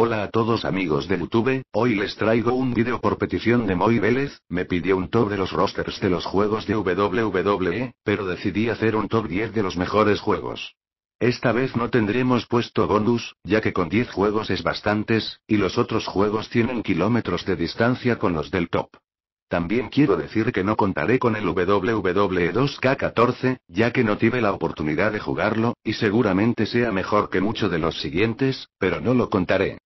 Hola a todos amigos de YouTube, hoy les traigo un vídeo por petición de Moy Vélez, me pidió un top de los rosters de los juegos de WWE, pero decidí hacer un top 10 de los mejores juegos. Esta vez no tendremos puesto bonus, ya que con 10 juegos es bastantes, y los otros juegos tienen kilómetros de distancia con los del top. También quiero decir que no contaré con el WWE 2K14, ya que no tuve la oportunidad de jugarlo, y seguramente sea mejor que muchos de los siguientes, pero no lo contaré.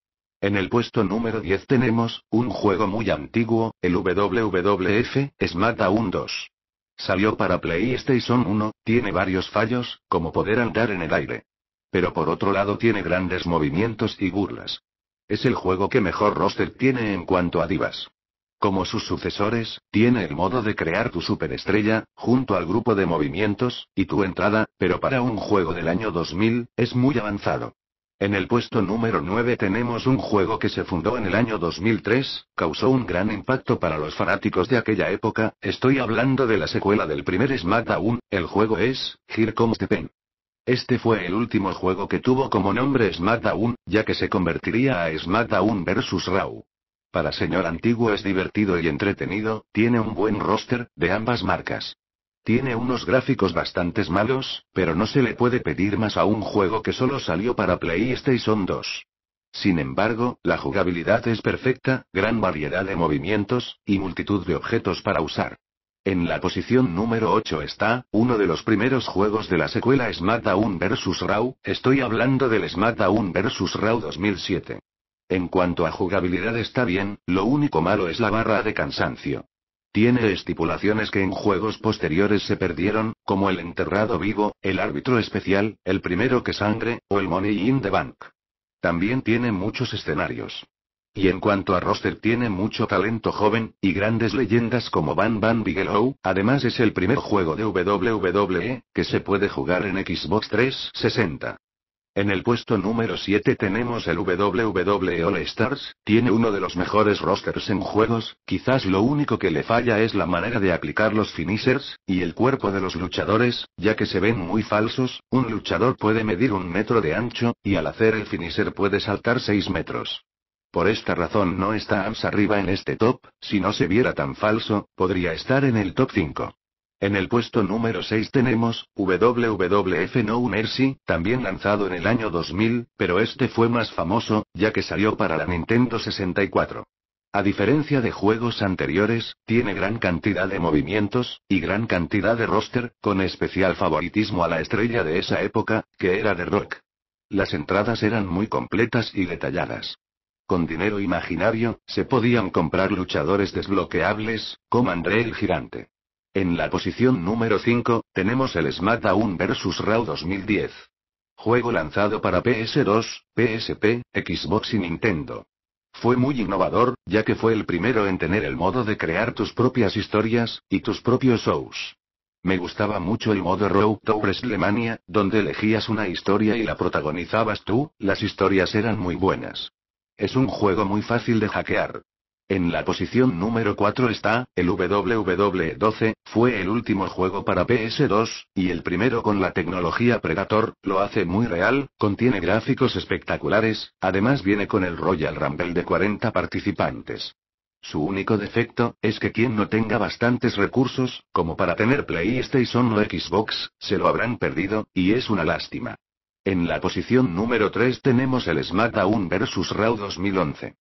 En el puesto número 10 tenemos, un juego muy antiguo, el WWF, SmackDown 2. Salió para PlayStation 1, tiene varios fallos, como poder andar en el aire. Pero por otro lado tiene grandes movimientos y burlas. Es el juego que mejor roster tiene en cuanto a divas. Como sus sucesores, tiene el modo de crear tu superestrella, junto al grupo de movimientos, y tu entrada, pero para un juego del año 2000, es muy avanzado. En el puesto número 9 tenemos un juego que se fundó en el año 2003, causó un gran impacto para los fanáticos de aquella época, estoy hablando de la secuela del primer SmackDown, el juego es, Here Comes the Pen. Este fue el último juego que tuvo como nombre SmackDown, ya que se convertiría a SmackDown vs. Raw. Para señor antiguo es divertido y entretenido, tiene un buen roster, de ambas marcas. Tiene unos gráficos bastante malos, pero no se le puede pedir más a un juego que solo salió para PlayStation 2. Sin embargo, la jugabilidad es perfecta, gran variedad de movimientos, y multitud de objetos para usar. En la posición número 8 está, uno de los primeros juegos de la secuela SmackDown vs. Raw, estoy hablando del SmackDown vs. Raw 2007. En cuanto a jugabilidad está bien, lo único malo es la barra de cansancio. Tiene estipulaciones que en juegos posteriores se perdieron, como el enterrado vivo, el árbitro especial, el primero que sangre, o el Money in the Bank. También tiene muchos escenarios. Y en cuanto a roster tiene mucho talento joven, y grandes leyendas como Van Van Bigelow, además es el primer juego de WWE, que se puede jugar en Xbox 360. En el puesto número 7 tenemos el WWE All Stars, tiene uno de los mejores rosters en juegos, quizás lo único que le falla es la manera de aplicar los finishers, y el cuerpo de los luchadores, ya que se ven muy falsos, un luchador puede medir un metro de ancho, y al hacer el finisher puede saltar 6 metros. Por esta razón no está AMS arriba en este top, si no se viera tan falso, podría estar en el top 5. En el puesto número 6 tenemos, WWF No Mercy, también lanzado en el año 2000, pero este fue más famoso, ya que salió para la Nintendo 64. A diferencia de juegos anteriores, tiene gran cantidad de movimientos, y gran cantidad de roster, con especial favoritismo a la estrella de esa época, que era The Rock. Las entradas eran muy completas y detalladas. Con dinero imaginario, se podían comprar luchadores desbloqueables, como André el Girante. En la posición número 5, tenemos el SmackDown vs Raw 2010. Juego lanzado para PS2, PSP, Xbox y Nintendo. Fue muy innovador, ya que fue el primero en tener el modo de crear tus propias historias, y tus propios shows. Me gustaba mucho el modo Road to WrestleMania, donde elegías una historia y la protagonizabas tú, las historias eran muy buenas. Es un juego muy fácil de hackear. En la posición número 4 está, el ww 12 fue el último juego para PS2, y el primero con la tecnología Predator, lo hace muy real, contiene gráficos espectaculares, además viene con el Royal Rumble de 40 participantes. Su único defecto, es que quien no tenga bastantes recursos, como para tener PlayStation o Xbox, se lo habrán perdido, y es una lástima. En la posición número 3 tenemos el SmackDown vs Raw 2011.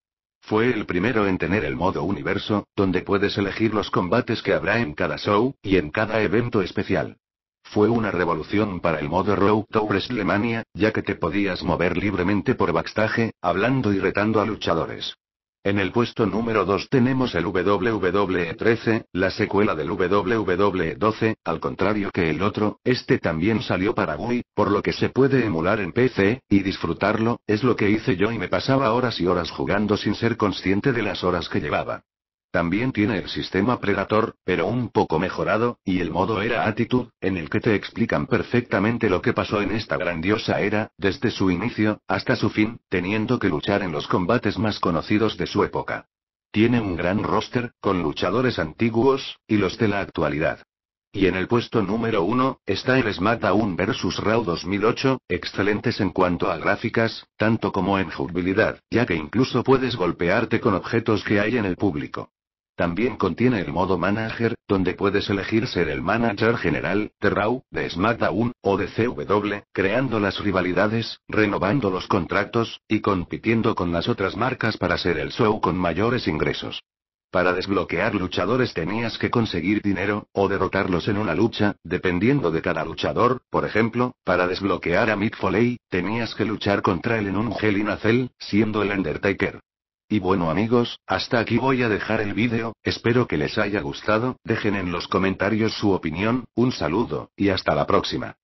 Fue el primero en tener el modo universo, donde puedes elegir los combates que habrá en cada show, y en cada evento especial. Fue una revolución para el modo Road to WrestleMania, ya que te podías mover libremente por backstage, hablando y retando a luchadores. En el puesto número 2 tenemos el WWE-13, la secuela del WWE-12, al contrario que el otro, este también salió para Wii, por lo que se puede emular en PC, y disfrutarlo, es lo que hice yo y me pasaba horas y horas jugando sin ser consciente de las horas que llevaba. También tiene el sistema Predator, pero un poco mejorado, y el modo era Attitude, en el que te explican perfectamente lo que pasó en esta grandiosa era, desde su inicio, hasta su fin, teniendo que luchar en los combates más conocidos de su época. Tiene un gran roster, con luchadores antiguos, y los de la actualidad. Y en el puesto número 1, está el SmackDown vs Raw 2008, excelentes en cuanto a gráficas, tanto como en jugabilidad, ya que incluso puedes golpearte con objetos que hay en el público. También contiene el modo manager, donde puedes elegir ser el manager general, de Raw, de SmackDown, o de CW, creando las rivalidades, renovando los contratos, y compitiendo con las otras marcas para ser el show con mayores ingresos. Para desbloquear luchadores tenías que conseguir dinero, o derrotarlos en una lucha, dependiendo de cada luchador, por ejemplo, para desbloquear a Mick Foley, tenías que luchar contra él en un Hell in a Cell, siendo el Undertaker. Y bueno amigos, hasta aquí voy a dejar el vídeo, espero que les haya gustado, dejen en los comentarios su opinión, un saludo, y hasta la próxima.